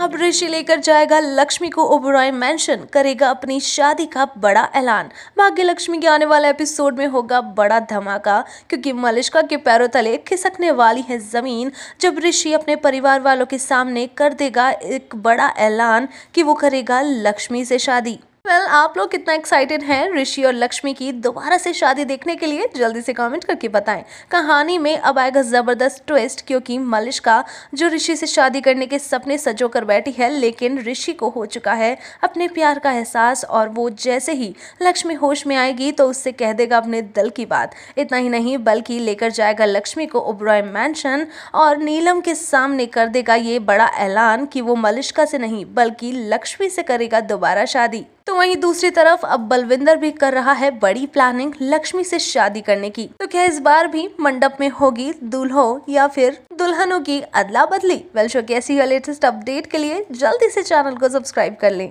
अब ऋषि लेकर जाएगा लक्ष्मी को ओबराय मेंशन करेगा अपनी शादी का बड़ा ऐलान भाग्य लक्ष्मी के आने वाले एपिसोड में होगा बड़ा धमाका क्योंकि मलिश्का के पैरों तले खिसकने वाली है ज़मीन जब ऋषि अपने परिवार वालों के सामने कर देगा एक बड़ा ऐलान कि वो करेगा लक्ष्मी से शादी वेल well, आप लोग कितना एक्साइटेड हैं ऋषि और लक्ष्मी की दोबारा से शादी देखने के लिए जल्दी से कमेंट करके बताएं कहानी में अब आएगा ज़बरदस्त ट्विस्ट क्योंकि मलिश्का जो ऋषि से शादी करने के सपने सजो कर बैठी है लेकिन ऋषि को हो चुका है अपने प्यार का एहसास और वो जैसे ही लक्ष्मी होश में आएगी तो उससे कह देगा अपने दिल की बात इतना ही नहीं बल्कि लेकर जाएगा लक्ष्मी को उब्रॉय मैंशन और नीलम के सामने कर देगा ये बड़ा ऐलान कि वो मलिश्का से नहीं बल्कि लक्ष्मी से करेगा दोबारा शादी तो वहीं दूसरी तरफ अब बलविंदर भी कर रहा है बड़ी प्लानिंग लक्ष्मी से शादी करने की तो क्या इस बार भी मंडप में होगी दुल्हो या फिर दुल्हनों की अदला बदली वेल शो की लेटेस्ट अपडेट के लिए जल्दी से चैनल को सब्सक्राइब कर लें